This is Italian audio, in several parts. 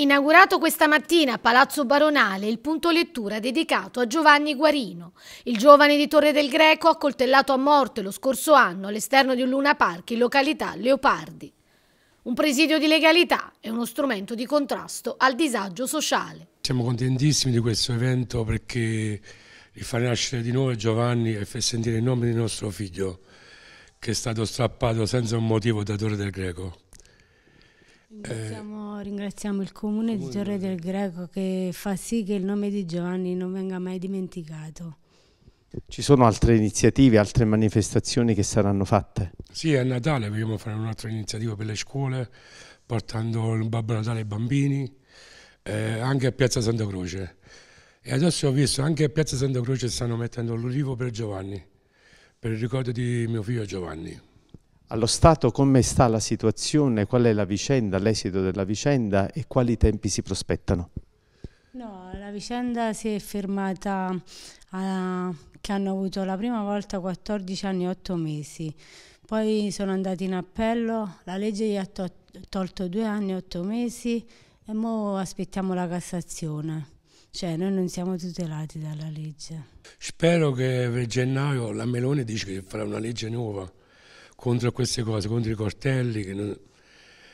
Inaugurato questa mattina a Palazzo Baronale il punto lettura dedicato a Giovanni Guarino. Il giovane di Torre del Greco accoltellato a morte lo scorso anno all'esterno di un Luna Park in località Leopardi. Un presidio di legalità e uno strumento di contrasto al disagio sociale. Siamo contentissimi di questo evento perché di far nascere di nuovo Giovanni e far sentire il nome di nostro figlio che è stato strappato senza un motivo da Torre del Greco. Iniziamo ringraziamo il comune, comune di Torre del Greco che fa sì che il nome di Giovanni non venga mai dimenticato. Ci sono altre iniziative, altre manifestazioni che saranno fatte? Sì, a Natale vogliamo fare un'altra iniziativa per le scuole, portando il Babbo Natale ai bambini, eh, anche a Piazza Santa Croce. E adesso ho visto anche a Piazza Santa Croce stanno mettendo l'ulivo per Giovanni, per il ricordo di mio figlio Giovanni allo stato come sta la situazione, qual è la vicenda, l'esito della vicenda e quali tempi si prospettano? No, la vicenda si è fermata a, ah, che hanno avuto la prima volta 14 anni e 8 mesi, poi sono andati in appello, la legge gli ha to tolto 2 anni e 8 mesi e ora aspettiamo la Cassazione. Cioè, noi non siamo tutelati dalla legge. Spero che per gennaio la Meloni dice che farà una legge nuova contro queste cose, contro i cortelli, che, non,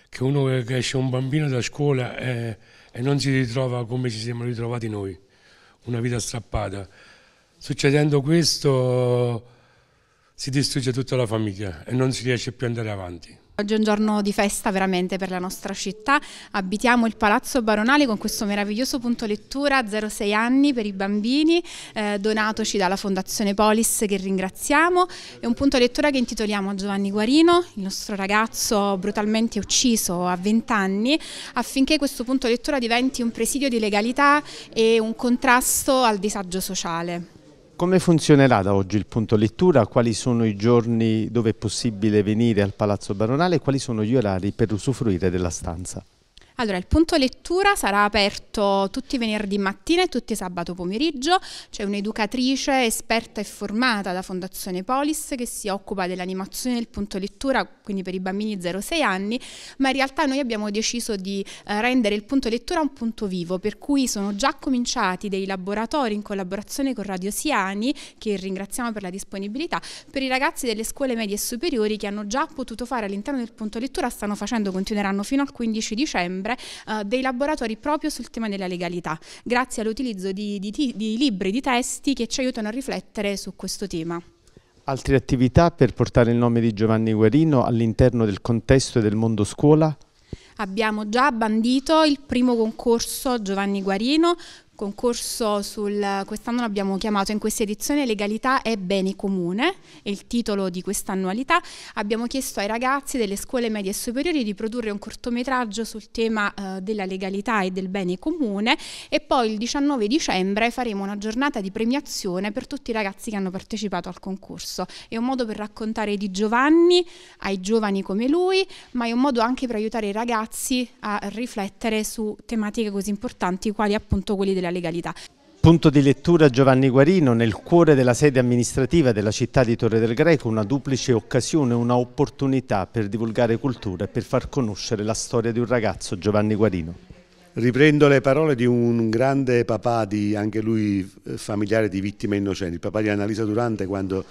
che uno che esce un bambino da scuola e, eh, e non si ritrova come ci siamo ritrovati noi, una vita strappata. Succedendo questo si distrugge tutta la famiglia e non si riesce più ad andare avanti. Oggi è un giorno di festa veramente per la nostra città, abitiamo il Palazzo Baronale con questo meraviglioso punto lettura 06 anni per i bambini, eh, donatoci dalla Fondazione Polis che ringraziamo, è un punto lettura che intitoliamo a Giovanni Guarino, il nostro ragazzo brutalmente ucciso a 20 anni, affinché questo punto lettura diventi un presidio di legalità e un contrasto al disagio sociale. Come funzionerà da oggi il punto lettura? Quali sono i giorni dove è possibile venire al Palazzo Baronale e quali sono gli orari per usufruire della stanza? Allora, il punto lettura sarà aperto tutti i venerdì mattina e tutti i sabato pomeriggio. C'è un'educatrice esperta e formata da Fondazione Polis che si occupa dell'animazione del punto lettura, quindi per i bambini 0-6 anni, ma in realtà noi abbiamo deciso di eh, rendere il punto lettura un punto vivo, per cui sono già cominciati dei laboratori in collaborazione con Radio Siani, che ringraziamo per la disponibilità, per i ragazzi delle scuole medie e superiori che hanno già potuto fare all'interno del punto lettura, stanno facendo, continueranno fino al 15 dicembre settembre eh, dei laboratori proprio sul tema della legalità, grazie all'utilizzo di, di, di libri, di testi che ci aiutano a riflettere su questo tema. Altre attività per portare il nome di Giovanni Guarino all'interno del contesto e del mondo scuola? Abbiamo già bandito il primo concorso Giovanni Guarino concorso sul, quest'anno l'abbiamo chiamato in questa edizione Legalità è bene comune, è il titolo di quest'annualità, abbiamo chiesto ai ragazzi delle scuole medie e superiori di produrre un cortometraggio sul tema eh, della legalità e del bene comune e poi il 19 dicembre faremo una giornata di premiazione per tutti i ragazzi che hanno partecipato al concorso. È un modo per raccontare di Giovanni ai giovani come lui, ma è un modo anche per aiutare i ragazzi a riflettere su tematiche così importanti quali appunto quelli della la legalità. Punto di lettura Giovanni Guarino, nel cuore della sede amministrativa della città di Torre del Greco, una duplice occasione, una opportunità per divulgare cultura e per far conoscere la storia di un ragazzo, Giovanni Guarino. Riprendo le parole di un grande papà, di, anche lui eh, familiare di vittime innocenti, il papà di Annalisa Durante quando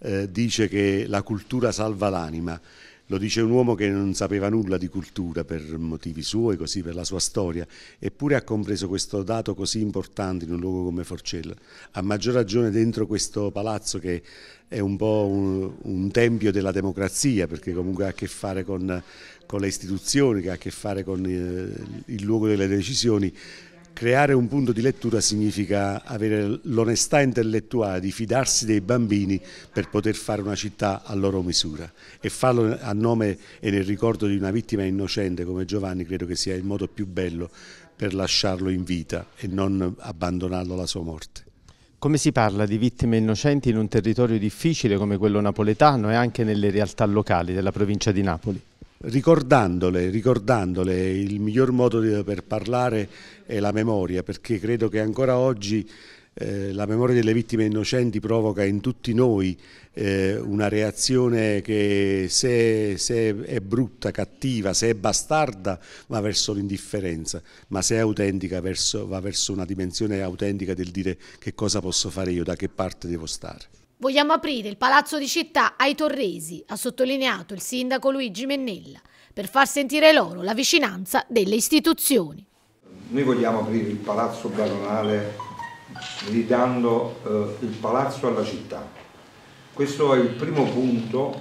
eh, dice che la cultura salva l'anima lo dice un uomo che non sapeva nulla di cultura per motivi suoi, così per la sua storia, eppure ha compreso questo dato così importante in un luogo come Forcella. A maggior ragione dentro questo palazzo che è un po' un, un tempio della democrazia, perché comunque ha a che fare con, con le istituzioni, che ha a che fare con eh, il luogo delle decisioni. Creare un punto di lettura significa avere l'onestà intellettuale di fidarsi dei bambini per poter fare una città a loro misura e farlo a nome e nel ricordo di una vittima innocente come Giovanni credo che sia il modo più bello per lasciarlo in vita e non abbandonarlo alla sua morte. Come si parla di vittime innocenti in un territorio difficile come quello napoletano e anche nelle realtà locali della provincia di Napoli? Ricordandole, ricordandole, il miglior modo per parlare è la memoria, perché credo che ancora oggi eh, la memoria delle vittime innocenti provoca in tutti noi eh, una reazione che se, se, è brutta, cattiva, se è bastarda va verso l'indifferenza, ma se è autentica verso, va verso una dimensione autentica del dire che cosa posso fare io, da che parte devo stare. Vogliamo aprire il palazzo di città ai torresi, ha sottolineato il sindaco Luigi Mennella, per far sentire loro la vicinanza delle istituzioni. Noi vogliamo aprire il palazzo baronale ridando eh, il palazzo alla città. Questo è il primo punto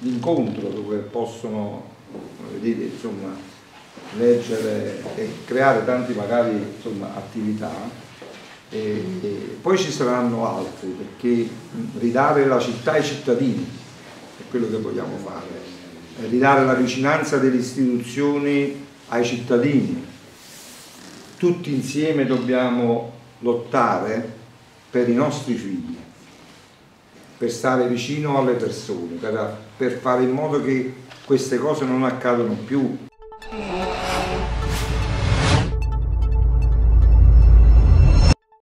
di incontro dove possono dire, insomma, leggere e creare tante magari insomma, attività e, e poi ci saranno altri, perché ridare la città ai cittadini è quello che vogliamo fare, ridare la vicinanza delle istituzioni ai cittadini. Tutti insieme dobbiamo lottare per i nostri figli, per stare vicino alle persone, per, per fare in modo che queste cose non accadano più.